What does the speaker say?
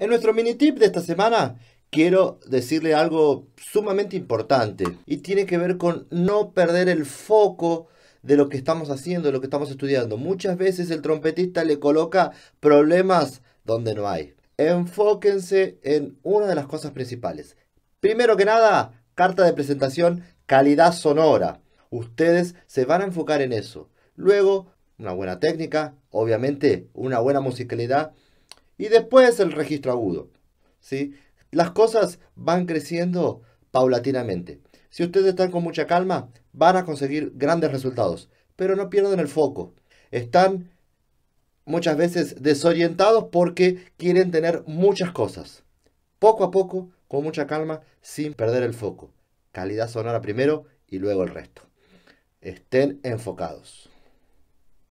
En nuestro mini tip de esta semana quiero decirle algo sumamente importante y tiene que ver con no perder el foco de lo que estamos haciendo, de lo que estamos estudiando. Muchas veces el trompetista le coloca problemas donde no hay. Enfóquense en una de las cosas principales. Primero que nada, carta de presentación, calidad sonora. Ustedes se van a enfocar en eso. Luego, una buena técnica, obviamente una buena musicalidad y después el registro agudo. ¿sí? Las cosas van creciendo paulatinamente. Si ustedes están con mucha calma, van a conseguir grandes resultados, pero no pierden el foco. Están muchas veces desorientados porque quieren tener muchas cosas. Poco a poco, con mucha calma, sin perder el foco. Calidad sonora primero y luego el resto. Estén enfocados.